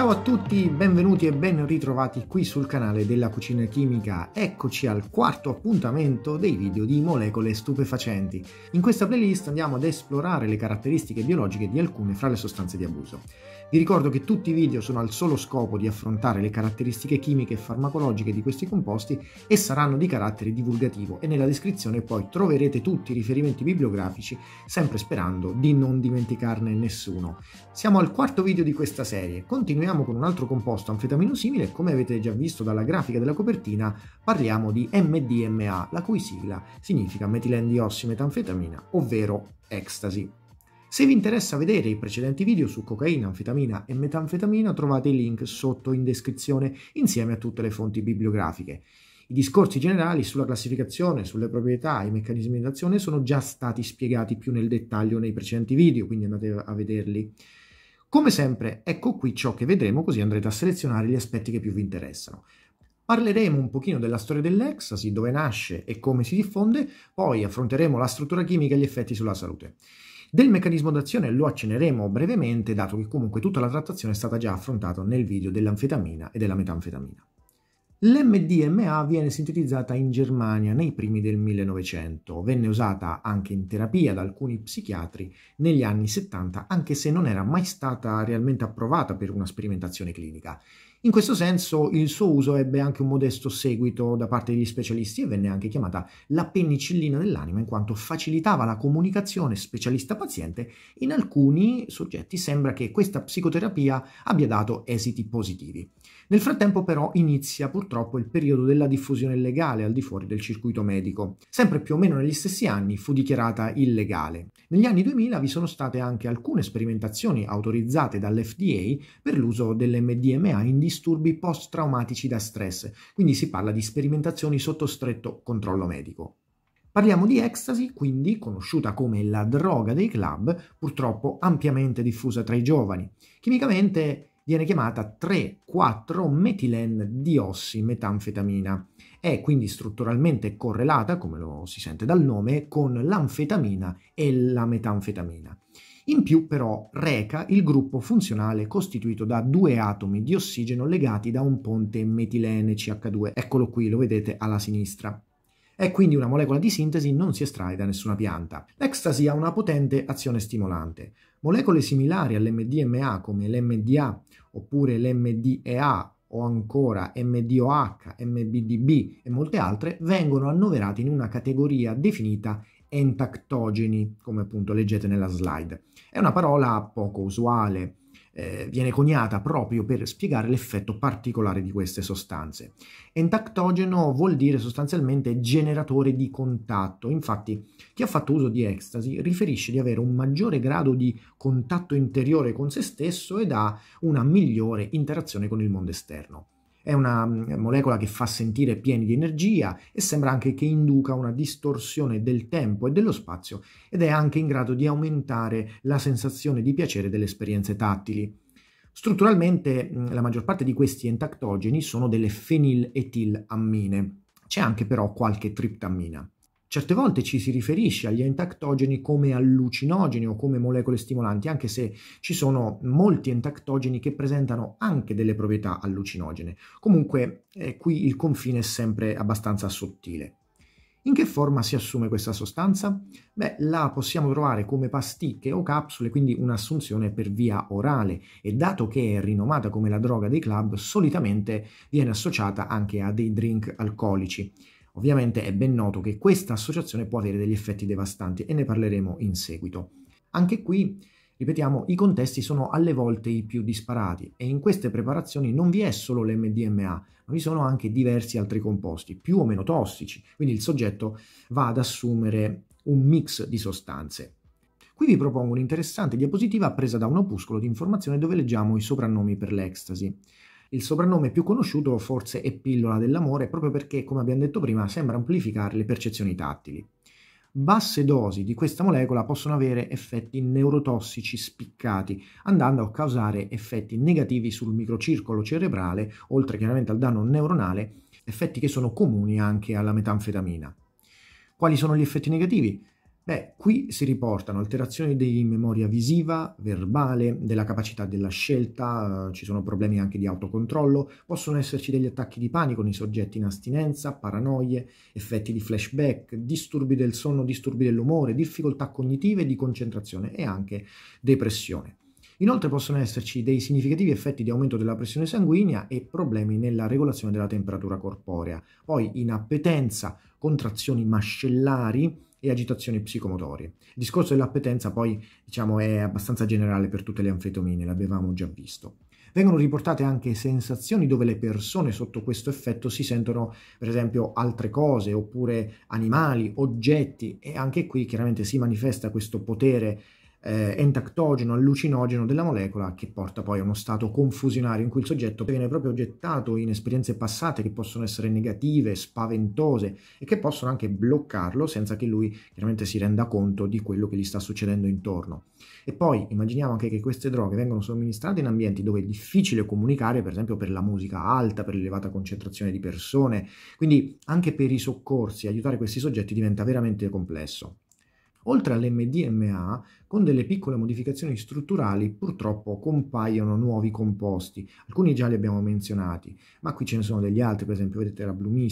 Ciao a tutti, benvenuti e ben ritrovati qui sul canale della Cucina Chimica. Eccoci al quarto appuntamento dei video di molecole stupefacenti. In questa playlist andiamo ad esplorare le caratteristiche biologiche di alcune fra le sostanze di abuso. Vi ricordo che tutti i video sono al solo scopo di affrontare le caratteristiche chimiche e farmacologiche di questi composti e saranno di carattere divulgativo e nella descrizione poi troverete tutti i riferimenti bibliografici, sempre sperando di non dimenticarne nessuno. Siamo al quarto video di questa serie. Continuiamo ragioniamo con un altro composto anfetamino simile, come avete già visto dalla grafica della copertina, parliamo di MDMA, la cui sigla significa metilendiossi-metanfetamina, ovvero ecstasy. Se vi interessa vedere i precedenti video su cocaina, anfetamina e metanfetamina, trovate i link sotto in descrizione insieme a tutte le fonti bibliografiche. I discorsi generali sulla classificazione, sulle proprietà, e i meccanismi d'azione sono già stati spiegati più nel dettaglio nei precedenti video, quindi andate a vederli. Come sempre, ecco qui ciò che vedremo, così andrete a selezionare gli aspetti che più vi interessano. Parleremo un pochino della storia dell'ecstasy, dove nasce e come si diffonde, poi affronteremo la struttura chimica e gli effetti sulla salute. Del meccanismo d'azione lo acceneremo brevemente, dato che comunque tutta la trattazione è stata già affrontata nel video dell'anfetamina e della metanfetamina. L'MDMA viene sintetizzata in Germania nei primi del 1900, venne usata anche in terapia da alcuni psichiatri negli anni 70, anche se non era mai stata realmente approvata per una sperimentazione clinica. In questo senso il suo uso ebbe anche un modesto seguito da parte degli specialisti e venne anche chiamata la penicillina dell'anima in quanto facilitava la comunicazione specialista-paziente. In alcuni soggetti sembra che questa psicoterapia abbia dato esiti positivi. Nel frattempo però inizia purtroppo il periodo della diffusione legale al di fuori del circuito medico. Sempre più o meno negli stessi anni fu dichiarata illegale. Negli anni 2000 vi sono state anche alcune sperimentazioni autorizzate dall'FDA per l'uso dell'MDMA in disturbi post-traumatici da stress, quindi si parla di sperimentazioni sotto stretto controllo medico. Parliamo di ecstasy, quindi conosciuta come la droga dei club, purtroppo ampiamente diffusa tra i giovani. Chimicamente viene chiamata 34 metilen diossi metanfetamina È quindi strutturalmente correlata, come lo si sente dal nome, con l'anfetamina e la metanfetamina. In più però reca il gruppo funzionale costituito da due atomi di ossigeno legati da un ponte metilene CH2. Eccolo qui, lo vedete alla sinistra. È quindi una molecola di sintesi non si estrae da nessuna pianta. L'ecstasy ha una potente azione stimolante. Molecole similari all'MDMA come l'MDA oppure l'MDEA o ancora MDOH, MBDB e molte altre vengono annoverate in una categoria definita entactogeni, come appunto leggete nella slide. È una parola poco usuale, eh, viene coniata proprio per spiegare l'effetto particolare di queste sostanze. Entactogeno vuol dire sostanzialmente generatore di contatto, infatti chi ha fatto uso di ecstasy riferisce di avere un maggiore grado di contatto interiore con se stesso ed ha una migliore interazione con il mondo esterno. È una mm, molecola che fa sentire pieni di energia e sembra anche che induca una distorsione del tempo e dello spazio ed è anche in grado di aumentare la sensazione di piacere delle esperienze tattili. Strutturalmente mm, la maggior parte di questi entactogeni sono delle feniletilammine. C'è anche però qualche triptammina. Certe volte ci si riferisce agli entactogeni come allucinogeni o come molecole stimolanti, anche se ci sono molti entactogeni che presentano anche delle proprietà allucinogene. Comunque eh, qui il confine è sempre abbastanza sottile. In che forma si assume questa sostanza? Beh, la possiamo trovare come pasticche o capsule, quindi un'assunzione per via orale e dato che è rinomata come la droga dei club, solitamente viene associata anche a dei drink alcolici. Ovviamente è ben noto che questa associazione può avere degli effetti devastanti e ne parleremo in seguito. Anche qui, ripetiamo, i contesti sono alle volte i più disparati e in queste preparazioni non vi è solo l'MDMA, ma vi sono anche diversi altri composti, più o meno tossici, quindi il soggetto va ad assumere un mix di sostanze. Qui vi propongo un'interessante diapositiva presa da un opuscolo di informazione dove leggiamo i soprannomi per l'ecstasy. Il soprannome più conosciuto forse è pillola dell'amore proprio perché, come abbiamo detto prima, sembra amplificare le percezioni tattili. Basse dosi di questa molecola possono avere effetti neurotossici spiccati, andando a causare effetti negativi sul microcircolo cerebrale, oltre chiaramente al danno neuronale, effetti che sono comuni anche alla metanfetamina. Quali sono gli effetti negativi? Beh, qui si riportano alterazioni di memoria visiva, verbale, della capacità della scelta, eh, ci sono problemi anche di autocontrollo, possono esserci degli attacchi di panico nei soggetti in astinenza, paranoie, effetti di flashback, disturbi del sonno, disturbi dell'umore, difficoltà cognitive, di concentrazione e anche depressione. Inoltre possono esserci dei significativi effetti di aumento della pressione sanguigna e problemi nella regolazione della temperatura corporea. Poi inappetenza, contrazioni mascellari, e agitazioni psicomotorie. Il discorso dell'appetenza poi diciamo, è abbastanza generale per tutte le anfetamine, l'avevamo già visto. Vengono riportate anche sensazioni dove le persone sotto questo effetto si sentono per esempio altre cose oppure animali, oggetti e anche qui chiaramente si manifesta questo potere eh, entactogeno, allucinogeno della molecola che porta poi a uno stato confusionario in cui il soggetto viene proprio gettato in esperienze passate che possono essere negative, spaventose e che possono anche bloccarlo senza che lui chiaramente si renda conto di quello che gli sta succedendo intorno. E poi immaginiamo anche che queste droghe vengono somministrate in ambienti dove è difficile comunicare, per esempio per la musica alta, per l'elevata concentrazione di persone, quindi anche per i soccorsi aiutare questi soggetti diventa veramente complesso. Oltre all'MDMA, con delle piccole modificazioni strutturali purtroppo compaiono nuovi composti, alcuni già li abbiamo menzionati, ma qui ce ne sono degli altri, per esempio vedete la Blue il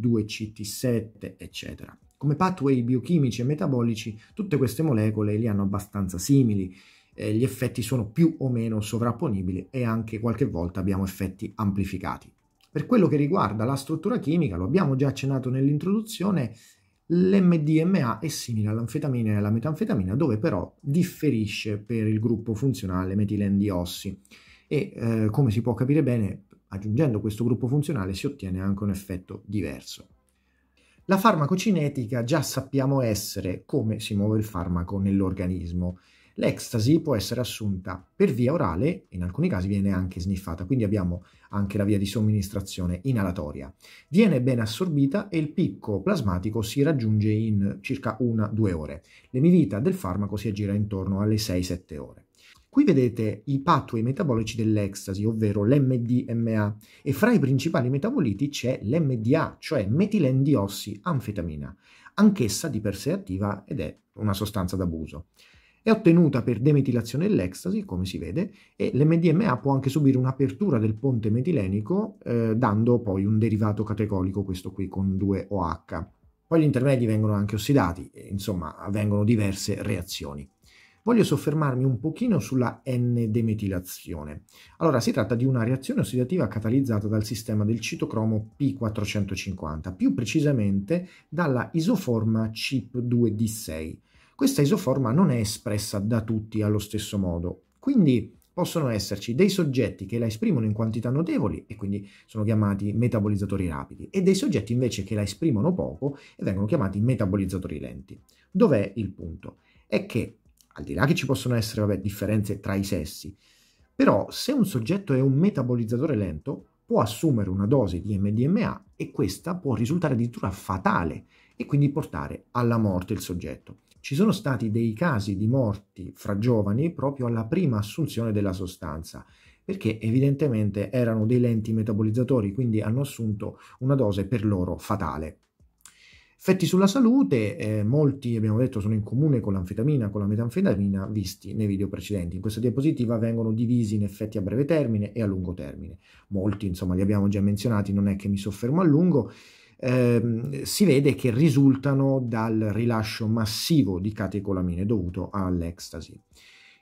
2CT7, eccetera. Come pathway biochimici e metabolici, tutte queste molecole li hanno abbastanza simili, eh, gli effetti sono più o meno sovrapponibili e anche qualche volta abbiamo effetti amplificati. Per quello che riguarda la struttura chimica, lo abbiamo già accennato nell'introduzione, L'MDMA è simile all'anfetamina e alla metanfetamina, dove però differisce per il gruppo funzionale metilendiossì. E eh, come si può capire bene, aggiungendo questo gruppo funzionale si ottiene anche un effetto diverso. La farmacocinetica già sappiamo essere come si muove il farmaco nell'organismo L'ecstasy può essere assunta per via orale, in alcuni casi viene anche sniffata, quindi abbiamo anche la via di somministrazione inalatoria. Viene ben assorbita e il picco plasmatico si raggiunge in circa 1-2 ore. L'emivita del farmaco si aggira intorno alle 6-7 ore. Qui vedete i pathway metabolici dell'ecstasy, ovvero l'MDMA, e fra i principali metaboliti c'è l'MDA, cioè metilendiossi anfetamina, anch'essa di per sé attiva ed è una sostanza d'abuso è ottenuta per demetilazione dell'ecstasy, come si vede, e l'MDMA può anche subire un'apertura del ponte metilenico, eh, dando poi un derivato catecolico, questo qui con 2OH. Poi gli intermedi vengono anche ossidati, e, insomma avvengono diverse reazioni. Voglio soffermarmi un pochino sulla N-demetilazione. Allora, si tratta di una reazione ossidativa catalizzata dal sistema del citocromo P450, più precisamente dalla isoforma cip 2 d 6 questa isoforma non è espressa da tutti allo stesso modo. Quindi possono esserci dei soggetti che la esprimono in quantità notevoli e quindi sono chiamati metabolizzatori rapidi e dei soggetti invece che la esprimono poco e vengono chiamati metabolizzatori lenti. Dov'è il punto? È che al di là che ci possono essere vabbè, differenze tra i sessi, però se un soggetto è un metabolizzatore lento può assumere una dose di MDMA e questa può risultare addirittura fatale e quindi portare alla morte il soggetto. Ci sono stati dei casi di morti fra giovani proprio alla prima assunzione della sostanza, perché evidentemente erano dei lenti metabolizzatori, quindi hanno assunto una dose per loro fatale. Effetti sulla salute, eh, molti abbiamo detto sono in comune con l'anfetamina, con la metanfetamina, visti nei video precedenti. In questa diapositiva vengono divisi in effetti a breve termine e a lungo termine. Molti, insomma, li abbiamo già menzionati, non è che mi soffermo a lungo ehm, si vede che risultano dal rilascio massivo di catecolamine dovuto all'ecstasy.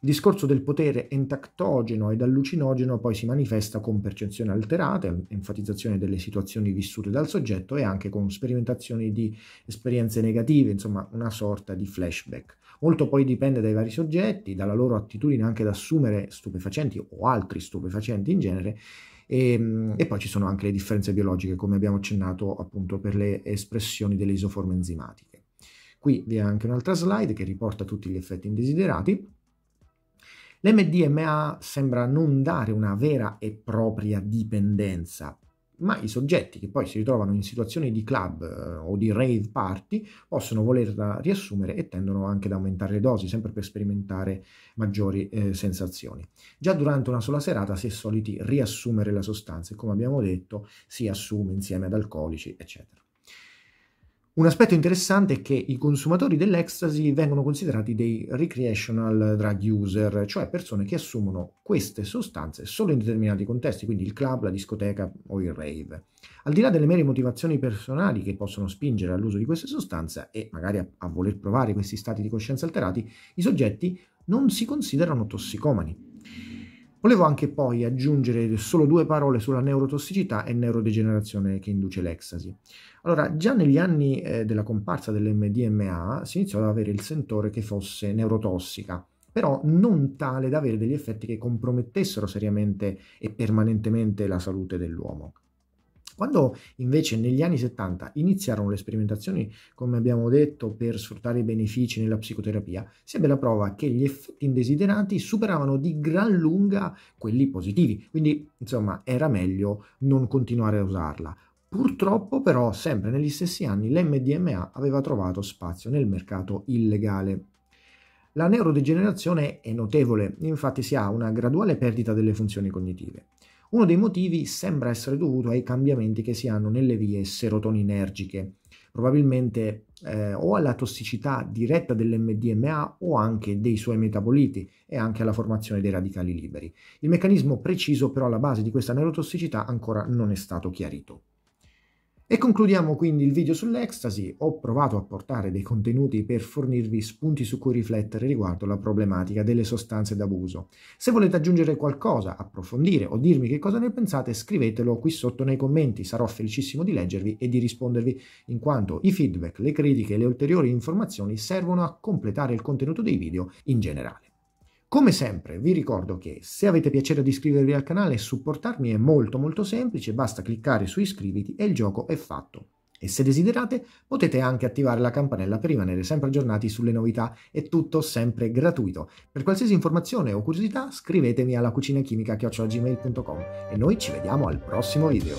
Il discorso del potere entactogeno ed allucinogeno poi si manifesta con percezioni alterate, enfatizzazione delle situazioni vissute dal soggetto e anche con sperimentazioni di esperienze negative, insomma una sorta di flashback. Molto poi dipende dai vari soggetti, dalla loro attitudine anche ad assumere stupefacenti o altri stupefacenti in genere e, ehm, e, poi ci sono anche le differenze biologiche, come abbiamo accennato appunto per le espressioni delle isoforme enzimatiche. Qui vi è anche un'altra slide che riporta tutti gli effetti indesiderati. L'MDMA sembra non dare una vera e propria dipendenza, ma i soggetti che poi si ritrovano in situazioni di club eh, o di rave party possono volerla eh, riassumere e tendono anche ad aumentare le dosi, sempre per sperimentare maggiori eh, sensazioni. Già durante una sola serata si è soliti riassumere la sostanza e come abbiamo detto si assume insieme ad alcolici, eccetera. Un aspetto interessante è che i consumatori dell'ecstasy vengono considerati dei recreational drug user, cioè persone che assumono queste sostanze solo in determinati contesti, quindi il club, la discoteca o il rave. Al di là delle mere motivazioni personali che possono spingere all'uso di queste sostanze e magari a, a voler provare questi stati di coscienza alterati, i soggetti non si considerano tossicomani, Volevo anche poi aggiungere solo due parole sulla neurotossicità e neurodegenerazione che induce l'ecstasy. Allora, già negli anni eh, della comparsa dell'MDMA si iniziò ad avere il sentore che fosse neurotossica, però non tale da avere degli effetti che compromettessero seriamente e permanentemente la salute dell'uomo. Quando invece negli anni 70 iniziarono le sperimentazioni, come abbiamo detto, per sfruttare i benefici nella psicoterapia, si ebbe la prova che gli effetti indesiderati superavano di gran lunga quelli positivi, quindi insomma era meglio non continuare a usarla. Purtroppo però sempre negli stessi anni l'MDMA aveva trovato spazio nel mercato illegale. La neurodegenerazione è notevole, infatti si ha una graduale perdita delle funzioni cognitive. Uno dei motivi sembra essere dovuto ai cambiamenti che si hanno nelle vie serotoninergiche, probabilmente eh, o alla tossicità diretta dell'MDMA o anche dei suoi metaboliti e anche alla formazione dei radicali liberi. Il meccanismo preciso però alla base di questa neurotossicità ancora non è stato chiarito. E concludiamo quindi il video sull'ecstasy, ho provato a portare dei contenuti per fornirvi spunti su cui riflettere riguardo la problematica delle sostanze d'abuso. Se volete aggiungere qualcosa, approfondire o dirmi che cosa ne pensate, scrivetelo qui sotto nei commenti, sarò felicissimo di leggervi e di rispondervi, in quanto i feedback, le critiche e le ulteriori informazioni servono a completare il contenuto dei video in generale. Come sempre vi ricordo che se avete piacere di iscrivervi al canale e supportarmi è molto molto semplice, basta cliccare su iscriviti e il gioco è fatto. E se desiderate potete anche attivare la campanella per rimanere sempre aggiornati sulle novità, è tutto sempre gratuito. Per qualsiasi informazione o curiosità scrivetemi alla cucinachimica.gmail.com e noi ci vediamo al prossimo video.